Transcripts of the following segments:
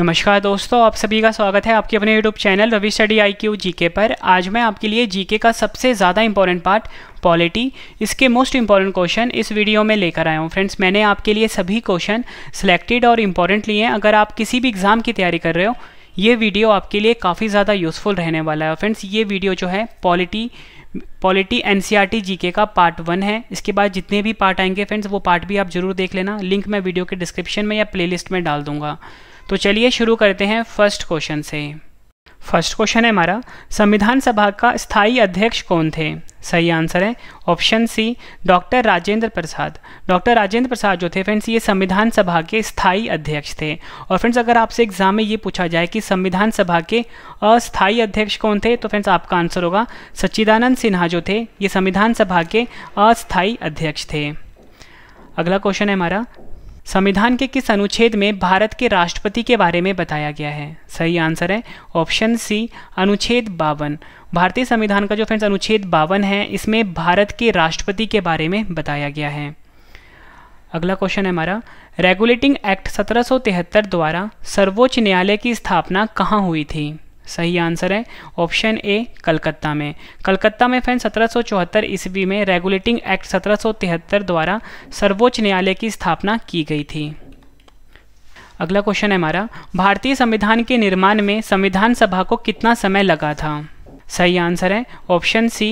नमस्कार दोस्तों आप सभी का स्वागत है आपके अपने YouTube channel Ravi study I Q G पर आज मैं आपके लिए जीके का सबसे ज़्यादा इंपॉर्टेंट पार्ट पॉलिटी इसके मोस्ट इंपॉर्टेंट क्वेश्चन इस वीडियो में लेकर आया हूँ फ्रेंड्स मैंने आपके लिए सभी क्वेश्चन सिलेक्टेड और इम्पॉर्टेंट लिए हैं अगर आप किसी भी एग्ज़ाम की तैयारी कर रहे हो ये वीडियो आपके लिए काफ़ी ज़्यादा यूज़फुल रहने वाला है फ्रेंड्स ये वीडियो जो है पॉलिटी पॉलिटी एन सी का पार्ट वन है इसके बाद जितने भी पार्ट आएंगे फ्रेंड्स वो पार्ट भी आप जरूर देख लेना लिंक मैं वीडियो के डिस्क्रिप्शन में या प्लेलिस्ट में डाल दूंगा तो चलिए शुरू करते हैं फर्स्ट क्वेश्चन से फर्स्ट क्वेश्चन है हमारा संविधान सभा का स्थायी अध्यक्ष कौन थे सही आंसर है option C doctor Rajendra Prasad doctor Rajendra Prasad जो थे फ्रेंड्स ये संविधान सभा के स्थायी अध्यक्ष थे और फ्रेंड्स अगर आपसे एग्जाम में ये पूछा जाए कि संविधान सभा के अस्थायी अध्यक्ष कौन थे तो फ्रेंड्स आपका आंसर होगा सच्चिदानंद सिन्हा जो थे ये संविधान सभा के अस्थायी अध्यक्ष थे अगला क्वेश्चन है हमारा संविधान के किस अनुच्छेद में भारत के राष्ट्रपति के बारे में बताया गया है सही आंसर है ऑप्शन सी अनुच्छेद बावन भारतीय संविधान का जो फ्रेंड्स अनुच्छेद बावन है इसमें भारत के राष्ट्रपति के बारे में बताया गया है अगला क्वेश्चन है हमारा रेगुलेटिंग एक्ट 1773 द्वारा सर्वोच्च न्यायालय की स्थापना कहाँ हुई थी सही आंसर है ऑप्शन ए कलकत्ता में कलकत्ता में फैन 1774 ईस्वी में रेगुलेटिंग एक्ट 1773 द्वारा सर्वोच्च न्यायालय की स्थापना की गई थी अगला क्वेश्चन है हमारा भारतीय संविधान के निर्माण में संविधान सभा को कितना समय लगा था सही आंसर है ऑप्शन सी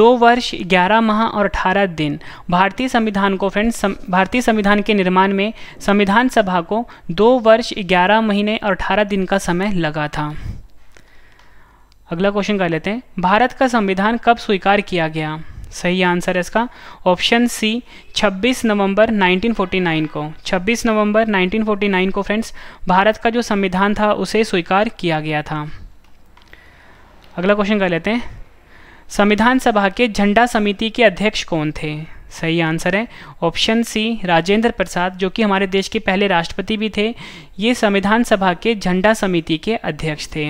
दो वर्ष ग्यारह माह और अठारह दिन भारतीय संविधान को फ्रेंड्स सम, भारतीय संविधान के निर्माण में संविधान सभा को दो वर्ष ग्यारह महीने और अठारह दिन का समय लगा था अगला क्वेश्चन कर लेते हैं भारत का संविधान कब स्वीकार किया गया सही आंसर है इसका ऑप्शन सी 26 नवंबर 1949 को 26 नवंबर 1949 को फ्रेंड्स भारत का जो संविधान था उसे स्वीकार किया गया था अगला क्वेश्चन कर लेते हैं संविधान सभा के झंडा समिति के अध्यक्ष कौन थे सही आंसर है ऑप्शन सी राजेंद्र प्रसाद जो कि हमारे देश के पहले राष्ट्रपति भी थे ये संविधान सभा के झंडा समिति के अध्यक्ष थे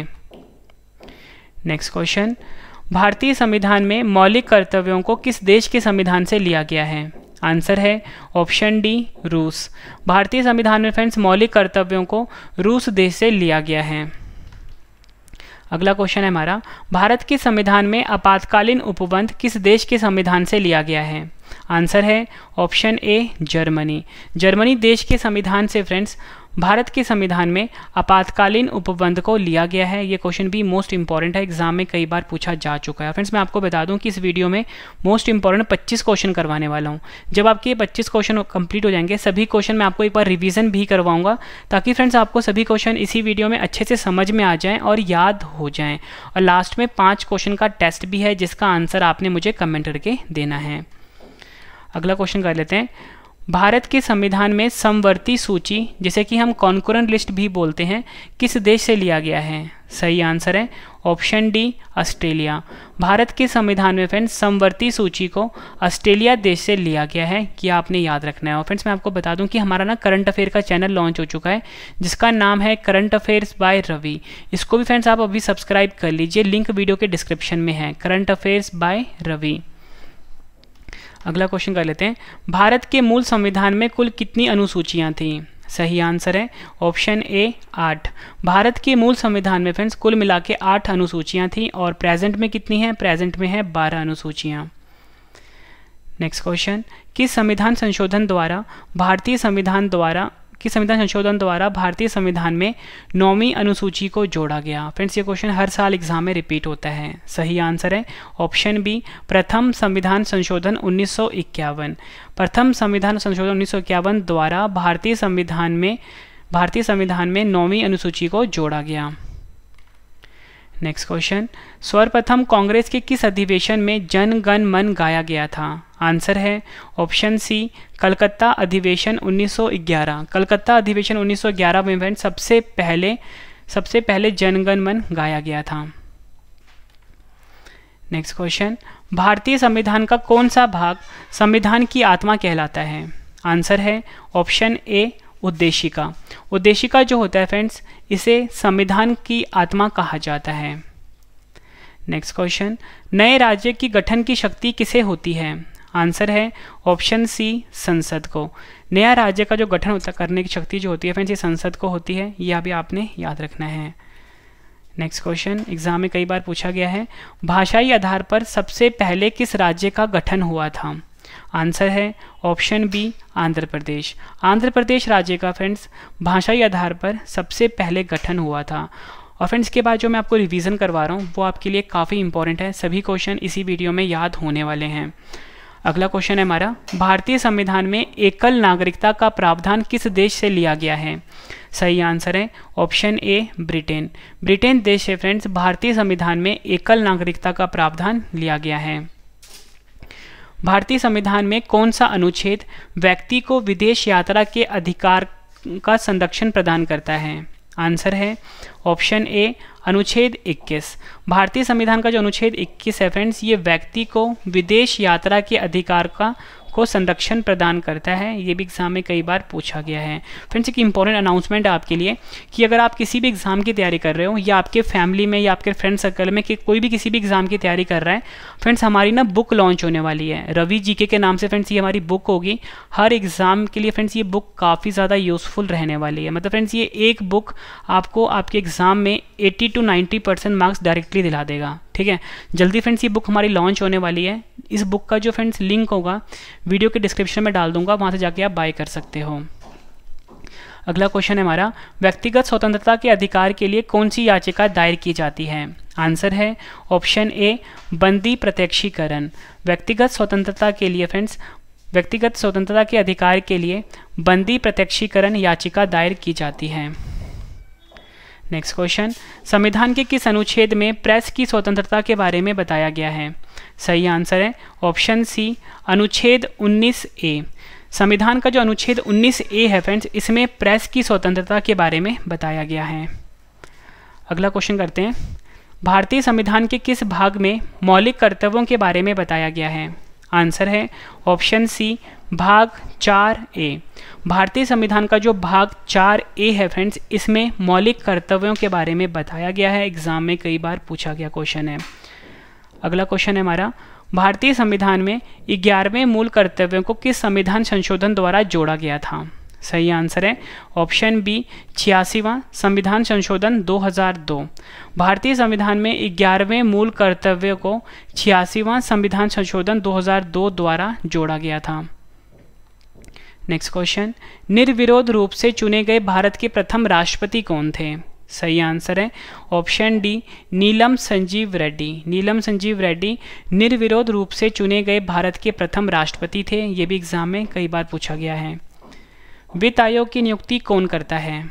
नेक्स्ट क्वेश्चन भारतीय संविधान में मौलिक कर्तव्यों को किस देश के संविधान से लिया गया है आंसर है ऑप्शन डी रूस भारतीय संविधान में फ्रेंड्स मौलिक कर्तव्यों को रूस देश से लिया गया है अगला क्वेश्चन है हमारा भारत के संविधान में आपातकालीन उपबंध किस देश के संविधान से लिया गया है आंसर है ऑप्शन ए जर्मनी जर्मनी देश के संविधान से फ्रेंड्स भारत के संविधान में आपातकालीन उपबंध को लिया गया है ये क्वेश्चन भी मोस्ट इंपॉर्टेंट है एग्जाम में कई बार पूछा जा चुका है फ्रेंड्स मैं आपको बता दूं कि इस वीडियो में मोस्ट इंपॉर्टेंट 25 क्वेश्चन करवाने वाला हूं जब आपके ये 25 क्वेश्चन कंप्लीट हो जाएंगे सभी क्वेश्चन मैं आपको एक बार रिविजन भी करवाऊंगा ताकि फ्रेंड्स आपको सभी क्वेश्चन इसी वीडियो में अच्छे से समझ में आ जाए और याद हो जाएँ और लास्ट में पाँच क्वेश्चन का टेस्ट भी है जिसका आंसर आपने मुझे कमेंट करके देना है अगला क्वेश्चन कर लेते हैं भारत के संविधान में समवर्ती सूची जिसे कि हम कॉन्कुरन लिस्ट भी बोलते हैं किस देश से लिया गया है सही आंसर है ऑप्शन डी ऑस्ट्रेलिया भारत के संविधान में फ्रेंड्स समवर्ती सूची को ऑस्ट्रेलिया देश से लिया गया है कि आपने याद रखना है और फ्रेंड्स मैं आपको बता दूं कि हमारा ना करंट अफेयर का चैनल लॉन्च हो चुका है जिसका नाम है करंट अफेयर्स बाय रवि इसको भी फ्रेंड्स आप अभी सब्सक्राइब कर लीजिए लिंक वीडियो के डिस्क्रिप्शन में है करंट अफेयर्स बाय रवि अगला क्वेश्चन कर लेते हैं भारत के मूल संविधान में कुल कितनी अनुसूचियाँ थीं सही आंसर है ऑप्शन ए आठ भारत के मूल संविधान में फ्रेंड्स कुल मिला के आठ अनुसूचियाँ थीं और प्रेजेंट में कितनी हैं प्रेजेंट में है बारह अनुसूचियाँ नेक्स्ट क्वेश्चन किस संविधान संशोधन द्वारा भारतीय संविधान द्वारा कि संविधान संशोधन द्वारा भारतीय संविधान में नौवीं अनुसूची को जोड़ा गया फ्रेंड्स ये क्वेश्चन हर साल एग्जाम में रिपीट होता है सही आंसर है ऑप्शन बी प्रथम संविधान संशोधन उन्नीस प्रथम संविधान संशोधन उन्नीस द्वारा भारतीय संविधान में भारतीय संविधान में नौवीं अनुसूची को जोड़ा गया नेक्स्ट क्वेश्चन सर्वप्रथम कांग्रेस के किस अधिवेशन में जन गण मन गाया गया था आंसर है ऑप्शन सी कलकत्ता अधिवेशन 1911 कलकत्ता अधिवेशन 1911 में इवेंट सबसे पहले सबसे पहले जनगण मन गाया गया था नेक्स्ट क्वेश्चन भारतीय संविधान का कौन सा भाग संविधान की आत्मा कहलाता है आंसर है ऑप्शन ए उद्देशिका उद्देशिका जो होता है फ्रेंड्स इसे संविधान की आत्मा कहा जाता है नेक्स्ट क्वेश्चन नए राज्य की गठन की शक्ति किसे होती है आंसर है ऑप्शन सी संसद को नया राज्य का जो गठन होता करने की शक्ति जो होती है फ्रेंड्स ये संसद को होती है यह भी आपने याद रखना है नेक्स्ट क्वेश्चन एग्जाम में कई बार पूछा गया है भाषाई आधार पर सबसे पहले किस राज्य का गठन हुआ था आंसर है ऑप्शन बी आंध्र प्रदेश आंध्र प्रदेश राज्य का फ्रेंड्स भाषाई आधार पर सबसे पहले गठन हुआ था और फ्रेंड्स के बाद जो मैं आपको रिवीजन करवा रहा हूँ वो आपके लिए काफ़ी इंपॉर्टेंट है सभी क्वेश्चन इसी वीडियो में याद होने वाले हैं अगला क्वेश्चन है हमारा भारतीय संविधान में एकल नागरिकता का प्रावधान किस देश से लिया गया है सही आंसर है ऑप्शन ए ब्रिटेन ब्रिटेन देश है फ्रेंड्स भारतीय संविधान में एकल नागरिकता का प्रावधान लिया गया है भारतीय संविधान में कौन सा अनुच्छेद व्यक्ति को विदेश यात्रा के अधिकार का संरक्षण प्रदान करता है आंसर है ऑप्शन ए अनुच्छेद 21 भारतीय संविधान का जो अनुच्छेद 21 है फ्रेंड्स ये व्यक्ति को विदेश यात्रा के अधिकार का को संरक्षण प्रदान करता है ये भी एग्ज़ाम में कई बार पूछा गया है फ्रेंड्स एक इंपॉर्टेंट अनाउंसमेंट है आपके लिए कि अगर आप किसी भी एग्ज़ाम की तैयारी कर रहे हो या आपके फैमिली में या आपके फ्रेंड सर्कल में कि कोई भी किसी भी एग्ज़ाम की तैयारी कर रहा है फ्रेंड्स हमारी ना बुक लॉन्च होने वाली है रवि जी के नाम से फ्रेंड्स ये हमारी बुक होगी हर एग्ज़ाम के लिए फ्रेंड्स ये बुक काफ़ी ज़्यादा यूज़फुल रहने वाली है मतलब फ्रेंड्स ये एक बुक आपको आपके एग्ज़ाम में eighty to ninety percent marks directly दिला देगा ठीक है जल्दी फ्रेंड्स ये बुक हमारी लॉन्च होने वाली है इस बुक का जो फ्रेंड्स लिंक होगा वीडियो के डिस्क्रिप्शन में डाल दूंगा वहाँ से जाके आप बाय कर सकते हो अगला क्वेश्चन है हमारा व्यक्तिगत स्वतंत्रता के अधिकार के लिए कौन सी याचिका दायर की जाती है आंसर है ऑप्शन ए बंदी प्रत्यक्षीकरण व्यक्तिगत स्वतंत्रता के लिए फ्रेंड्स व्यक्तिगत स्वतंत्रता के अधिकार के लिए बंदी प्रत्यक्षीकरण याचिका दायर की जाती है नेक्स्ट क्वेश्चन संविधान के किस अनुच्छेद में प्रेस की स्वतंत्रता के बारे में बताया गया है सही आंसर है ऑप्शन सी अनुच्छेद 19 ए संविधान का जो अनुच्छेद 19 ए है फ्रेंड्स इसमें प्रेस की स्वतंत्रता के बारे में बताया गया है अगला क्वेश्चन करते हैं भारतीय संविधान के किस भाग में मौलिक कर्तव्यों के बारे में बताया गया है आंसर है ऑप्शन सी भाग चार ए भारतीय संविधान का जो भाग चार ए है फ्रेंड्स इसमें मौलिक कर्तव्यों के बारे में बताया गया है एग्जाम में कई बार पूछा गया क्वेश्चन है अगला क्वेश्चन है हमारा भारतीय संविधान में ग्यारहवें मूल कर्तव्यों को किस संविधान संशोधन द्वारा जोड़ा गया था सही आंसर है ऑप्शन बी छियासीवा संविधान संशोधन 2002 भारतीय संविधान में ग्यारहवें मूल कर्तव्य को छियासीवा संविधान संशोधन 2002 द्वारा जोड़ा गया था नेक्स्ट क्वेश्चन निर्विरोध रूप से चुने गए भारत के प्रथम राष्ट्रपति कौन थे सही आंसर है ऑप्शन डी नीलम संजीव रेड्डी नीलम संजीव रेड्डी निर्विरोध रूप से चुने गए भारत के प्रथम राष्ट्रपति थे ये भी एग्जाम में कई बार पूछा गया है वित्त आयोग की नियुक्ति कौन करता है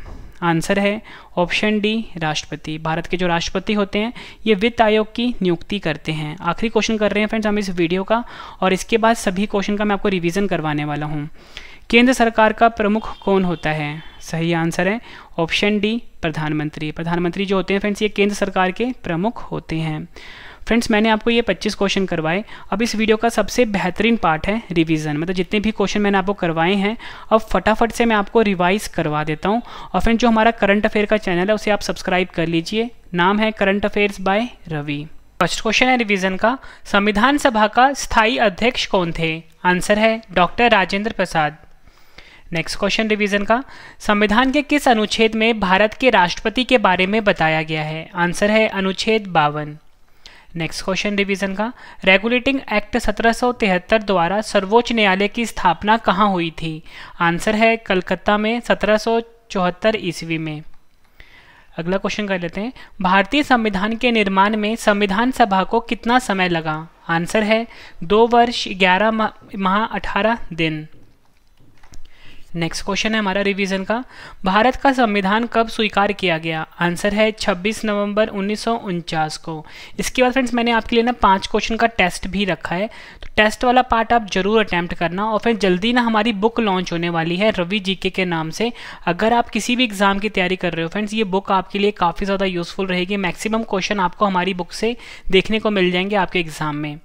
आंसर है ऑप्शन डी राष्ट्रपति भारत के जो राष्ट्रपति होते हैं ये वित्त आयोग की नियुक्ति करते हैं आखिरी क्वेश्चन कर रहे हैं फ्रेंड्स हम इस वीडियो का और इसके बाद सभी क्वेश्चन का मैं आपको रिवीजन करवाने वाला हूँ केंद्र सरकार का प्रमुख कौन होता है सही आंसर है ऑप्शन डी प्रधानमंत्री प्रधानमंत्री जो होते हैं फ्रेंड्स ये केंद्र सरकार के प्रमुख होते हैं फ्रेंड्स मैंने आपको ये 25 क्वेश्चन करवाए अब इस वीडियो का सबसे बेहतरीन पार्ट है रिवीजन मतलब जितने भी क्वेश्चन मैंने आपको करवाए हैं अब फटाफट से मैं आपको रिवाइज करवा देता हूँ और फ्रेंड जो हमारा करंट अफेयर का चैनल है उसे आप सब्सक्राइब कर लीजिए नाम है current affairs by Ravi first question है रिवीजन का संविधान सभा का स्थायी अध्यक्ष कौन थे आंसर है doctor Rajendra Prasad next question revision का संविधान के किस अनुच्छेद में भारत के राष्ट्रपति के बारे में बताया गया है आंसर है अनुच्छेद बावन नेक्स्ट क्वेश्चन रिवीजन का रेगुलेटिंग एक्ट 1773 द्वारा सर्वोच्च न्यायालय की स्थापना कहाँ हुई थी आंसर है कलकत्ता में सत्रह ईस्वी में अगला क्वेश्चन कर लेते हैं भारतीय संविधान के निर्माण में संविधान सभा को कितना समय लगा आंसर है दो वर्ष ग्यारह माह अठारह दिन नेक्स्ट क्वेश्चन है हमारा रिवीजन का भारत का संविधान कब स्वीकार किया गया आंसर है 26 नवंबर उन्नीस को इसके बाद फ्रेंड्स मैंने आपके लिए ना पांच क्वेश्चन का टेस्ट भी रखा है तो टेस्ट वाला पार्ट आप जरूर अटैम्प्ट करना और फिर जल्दी ना हमारी बुक लॉन्च होने वाली है रवि जी के नाम से अगर आप किसी भी एग्जाम की तैयारी कर रहे हो फ्रेंड्स ये बुक आपके लिए काफ़ी ज़्यादा यूज़फुल रहेगी मैक्सिमम क्वेश्चन आपको हमारी बुक से देखने को मिल जाएंगे आपके एग्जाम में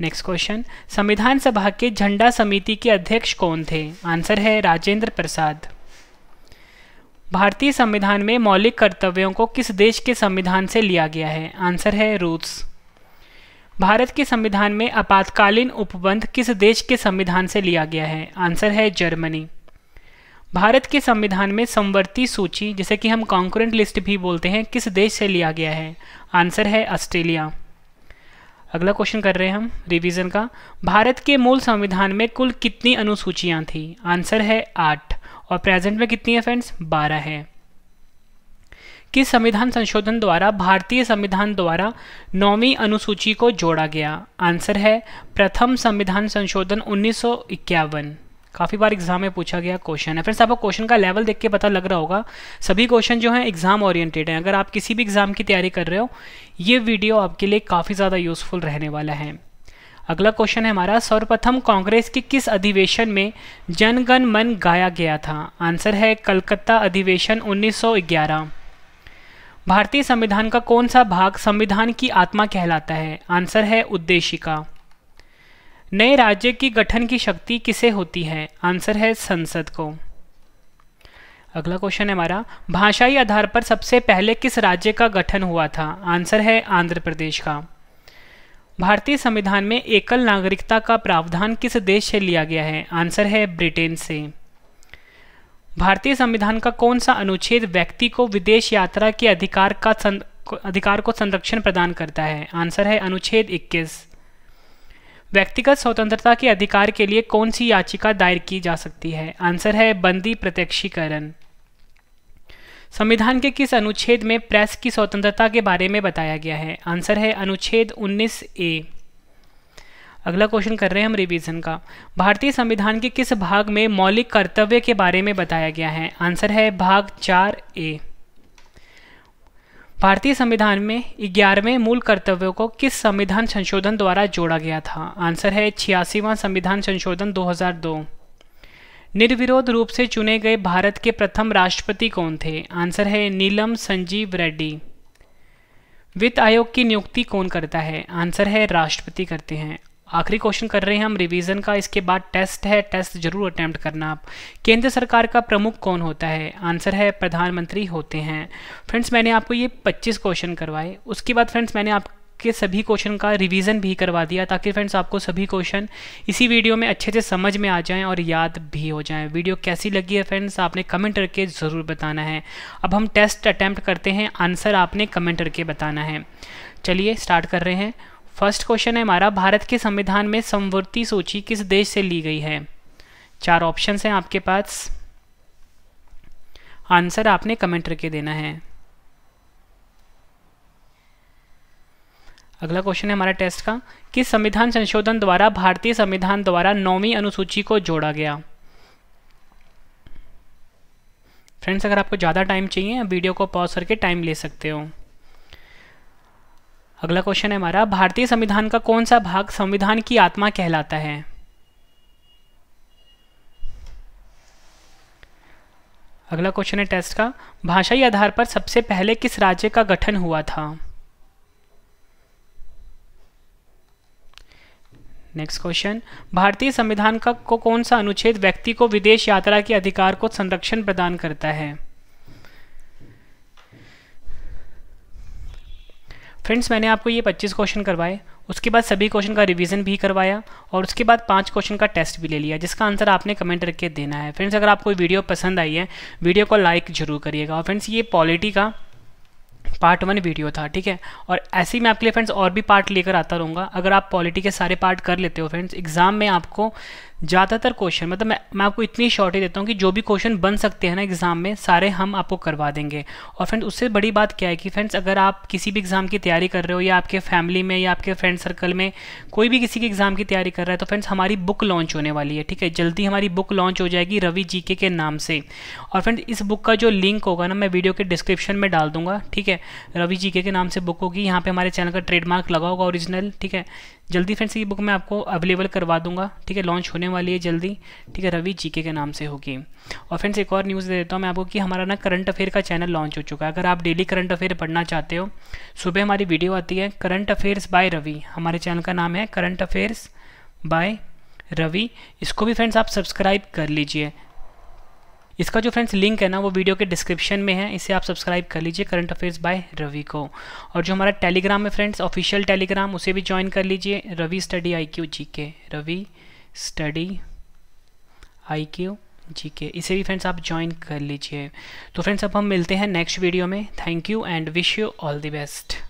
नेक्स्ट क्वेश्चन संविधान सभा के झंडा समिति के अध्यक्ष कौन थे आंसर है राजेंद्र प्रसाद भारतीय संविधान में मौलिक कर्तव्यों को किस देश के संविधान से लिया गया है आंसर है रूस भारत के संविधान में आपातकालीन उपबंध किस देश के संविधान से लिया गया है आंसर है जर्मनी भारत के संविधान में संवर्ती सूची जिसे कि हम कॉन्क्रेंट लिस्ट भी बोलते हैं किस देश से लिया गया है आंसर है ऑस्ट्रेलिया अगला क्वेश्चन कर रहे हैं हम रिवीजन का भारत के मूल संविधान में कुल कितनी अनुसूचियां थी आंसर है आठ और प्रेजेंट में कितनी है फ्रेंड्स बारह है किस संविधान संशोधन द्वारा भारतीय संविधान द्वारा नौवीं अनुसूची को जोड़ा गया आंसर है प्रथम संविधान संशोधन उन्नीस काफ़ी बार एग्जाम में पूछा गया क्वेश्चन है फ्रेंड्स आपको क्वेश्चन का लेवल देख के पता लग रहा होगा सभी क्वेश्चन जो है एग्जाम ओरिएंटेड हैं अगर आप किसी भी एग्जाम की तैयारी कर रहे हो ये वीडियो आपके लिए काफ़ी ज़्यादा यूजफुल रहने वाला है अगला क्वेश्चन है हमारा सर्वप्रथम कांग्रेस के किस अधिवेशन में जनगण मन गाया गया था आंसर है कलकत्ता अधिवेशन 1911 भारतीय संविधान का कौन सा भाग संविधान की आत्मा कहलाता है आंसर है उद्देशिका नए राज्य की गठन की शक्ति किसे होती है आंसर है संसद को अगला क्वेश्चन है हमारा भाषाई आधार पर सबसे पहले किस राज्य का गठन हुआ था आंसर है आंध्र प्रदेश का भारतीय संविधान में एकल नागरिकता का प्रावधान किस देश से लिया गया है आंसर है ब्रिटेन से भारतीय संविधान का कौन सा अनुच्छेद व्यक्ति को विदेश यात्रा के अधिकार का सं अधिकार को संरक्षण प्रदान करता है आंसर है अनुच्छेद इक्कीस व्यक्तिगत स्वतंत्रता के अधिकार के लिए कौन सी याचिका दायर की जा सकती है आंसर है बंदी प्रत्यक्षीकरण संविधान के किस अनुच्छेद में प्रेस की स्वतंत्रता के बारे में बताया गया है आंसर है अनुच्छेद 19 ए अगला क्वेश्चन कर रहे हैं हम रिवीजन का भारतीय संविधान के किस भाग में मौलिक कर्तव्य के बारे में बताया गया है आंसर है भाग चार ए भारतीय संविधान में ग्यारहवें मूल कर्तव्यों को किस संविधान संशोधन द्वारा जोड़ा गया था आंसर है छियासीवा संविधान संशोधन 2002 निर्विरोध रूप से चुने गए भारत के प्रथम राष्ट्रपति कौन थे आंसर है नीलम संजीव रेड्डी वित्त आयोग की नियुक्ति कौन करता है आंसर है राष्ट्रपति करते हैं आखिरी क्वेश्चन कर रहे हैं हम रिवीजन का इसके बाद टेस्ट है टेस्ट जरूर अटैम्प्ट करना आप केंद्र सरकार का प्रमुख कौन होता है आंसर है प्रधानमंत्री होते हैं फ्रेंड्स मैंने आपको ये 25 क्वेश्चन करवाए उसके बाद फ्रेंड्स मैंने आपके सभी क्वेश्चन का रिवीजन भी करवा दिया ताकि फ्रेंड्स आपको सभी क्वेश्चन इसी वीडियो में अच्छे से समझ में आ जाएँ और याद भी हो जाएँ वीडियो कैसी लगी है फ्रेंड्स आपने कमेंट करके ज़रूर बताना है अब हम टेस्ट अटैम्प्ट करते हैं आंसर आपने कमेंट करके बताना है चलिए स्टार्ट कर रहे हैं फर्स्ट क्वेश्चन है हमारा भारत के संविधान में समवर्ती सूची किस देश से ली गई है चार ऑप्शन हैं आपके पास आंसर आपने कमेंट करके देना है अगला क्वेश्चन है हमारा टेस्ट का कि संविधान संशोधन द्वारा भारतीय संविधान द्वारा नौवीं अनुसूची को जोड़ा गया फ्रेंड्स अगर आपको ज़्यादा टाइम चाहिए वीडियो को पॉज करके टाइम ले सकते हो अगला क्वेश्चन है हमारा भारतीय संविधान का कौन सा भाग संविधान की आत्मा कहलाता है अगला क्वेश्चन है टेस्ट का भाषाई आधार पर सबसे पहले किस राज्य का गठन हुआ था नेक्स्ट क्वेश्चन भारतीय संविधान का को कौन सा अनुच्छेद व्यक्ति को विदेश यात्रा के अधिकार को संरक्षण प्रदान करता है फ्रेंड्स मैंने आपको ये 25 क्वेश्चन करवाए उसके बाद सभी क्वेश्चन का रिवीजन भी करवाया और उसके बाद पांच क्वेश्चन का टेस्ट भी ले लिया जिसका आंसर आपने कमेंट करके देना है फ्रेंड्स अगर आपको वीडियो पसंद आई है वीडियो को लाइक जरूर करिएगा और फ्रेंड्स ये पॉलिटी का पार्ट वन वीडियो था ठीक है और ऐसे ही मैं आपके लिए फ्रेंड्स और भी पार्ट लेकर आता रहूँगा अगर आप पॉलिटी के सारे पार्ट कर लेते हो फ्रेंड्स एग्ज़ाम में आपको ज़्यादातर क्वेश्चन मतलब मैं मैं आपको इतनी शॉर्ट ही देता हूँ कि जो भी क्वेश्चन बन सकते हैं ना एग्ज़ाम में सारे हम आपको करवा देंगे और फ्रेंड्स उससे बड़ी बात क्या है कि फ्रेंड्स अगर आप किसी भी एग्ज़ाम की तैयारी कर रहे हो या आपके फैमिली में या आपके फ्रेंड सर्कल में कोई भी किसी के एग्ज़ाम की तैयारी कर रहा है तो फ्रेंड्स हमारी बुक लॉन्च होने वाली है ठीक है जल्दी हमारी बुक लॉन्च हो जाएगी रवि जी के, नाम से और फ्रेंड्स इस बुक का जो लिंक होगा ना मैं वीडियो के डिस्क्रिप्शन में डाल दूंगा ठीक है रवि जी के, के नाम से बुक होगी यहाँ पर हमारे चैनल का ट्रेडमार्क लगा होगा ओरिजिनल ठीक है जल्दी फ्रेंड्स ये बुक मैं आपको अवेलेबल करवा दूंगा ठीक है लॉन्च होने वाली है जल्दी ठीक है रवि जीके के नाम से होगी और फ्रेंड्स एक और न्यूज़ दे देता हूँ मैं आपको कि हमारा ना करंट अफेयर का चैनल लॉन्च हो चुका है अगर आप डेली करंट अफेयर पढ़ना चाहते हो सुबह हमारी वीडियो आती है करंट अफेयर्स बाय रवि हमारे चैनल का नाम है करंट अफेयर्स बाय रवि इसको भी फ्रेंड्स आप सब्सक्राइब कर लीजिए इसका जो फ्रेंड्स लिंक है ना वो वीडियो के डिस्क्रिप्शन में है इसे आप सब्सक्राइब कर लीजिए करंट अफेयर्स बाय रवि को और जो हमारा टेलीग्राम है फ्रेंड्स ऑफिशियल टेलीग्राम उसे भी ज्वाइन कर लीजिए Ravi study I Q G के Ravi study I Q G के इसे भी फ्रेंड्स आप ज्वाइन कर लीजिए तो फ्रेंड्स अब हम मिलते हैं नेक्स्ट वीडियो में thank you and wish you all the best